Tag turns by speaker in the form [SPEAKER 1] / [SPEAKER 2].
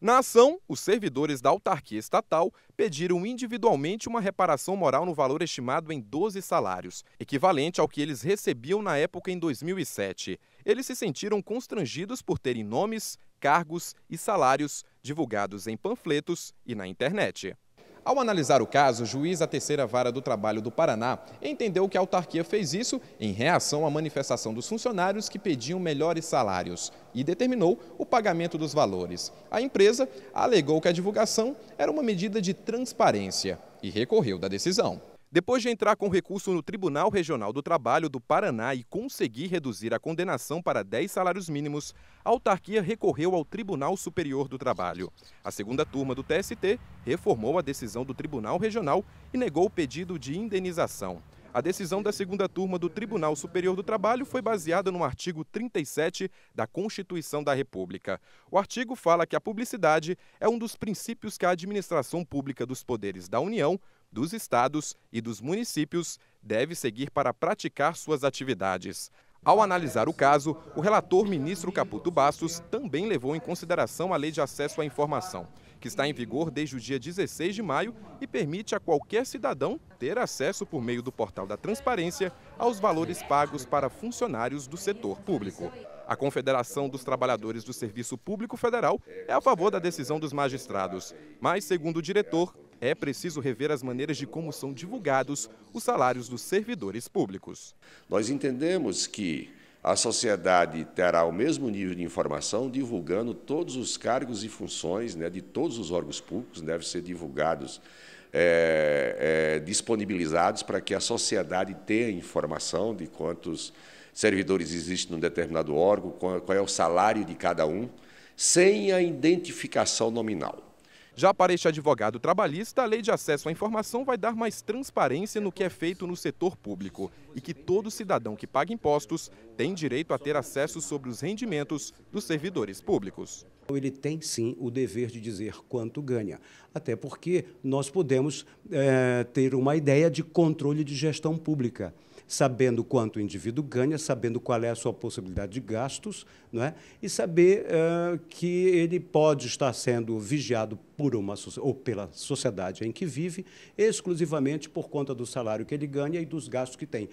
[SPEAKER 1] Na ação, os servidores da autarquia estatal pediram individualmente uma reparação moral no valor estimado em 12 salários, equivalente ao que eles recebiam na época em 2007. Eles se sentiram constrangidos por terem nomes, cargos e salários divulgados em panfletos e na internet. Ao analisar o caso, o juiz da terceira vara do trabalho do Paraná entendeu que a autarquia fez isso em reação à manifestação dos funcionários que pediam melhores salários e determinou o pagamento dos valores. A empresa alegou que a divulgação era uma medida de transparência e recorreu da decisão. Depois de entrar com recurso no Tribunal Regional do Trabalho do Paraná e conseguir reduzir a condenação para 10 salários mínimos, a autarquia recorreu ao Tribunal Superior do Trabalho. A segunda turma do TST reformou a decisão do Tribunal Regional e negou o pedido de indenização. A decisão da segunda turma do Tribunal Superior do Trabalho foi baseada no artigo 37 da Constituição da República. O artigo fala que a publicidade é um dos princípios que a administração pública dos poderes da União dos estados e dos municípios deve seguir para praticar suas atividades. Ao analisar o caso, o relator ministro Caputo Bastos também levou em consideração a Lei de Acesso à Informação, que está em vigor desde o dia 16 de maio e permite a qualquer cidadão ter acesso por meio do portal da transparência aos valores pagos para funcionários do setor público. A Confederação dos Trabalhadores do Serviço Público Federal é a favor da decisão dos magistrados, mas, segundo o diretor, é preciso rever as maneiras de como são divulgados os salários dos servidores públicos. Nós entendemos
[SPEAKER 2] que a sociedade terá o mesmo nível de informação divulgando todos os cargos e funções né, de todos os órgãos públicos, devem ser divulgados, é, é, disponibilizados para que a sociedade tenha informação de quantos servidores existem num determinado órgão, qual, qual é o salário de cada um, sem
[SPEAKER 1] a identificação nominal. Já para este advogado trabalhista, a lei de acesso à informação vai dar mais transparência no que é feito no setor público e que todo cidadão que paga impostos tem direito a ter acesso sobre os rendimentos dos servidores públicos.
[SPEAKER 3] Ele tem sim o dever de dizer quanto ganha, até porque nós podemos é, ter uma ideia de controle de gestão pública sabendo quanto o indivíduo ganha, sabendo qual é a sua possibilidade de gastos, não é? e saber uh, que ele pode estar sendo vigiado por uma ou pela sociedade em que vive, exclusivamente por conta do salário que ele ganha e dos gastos que tem.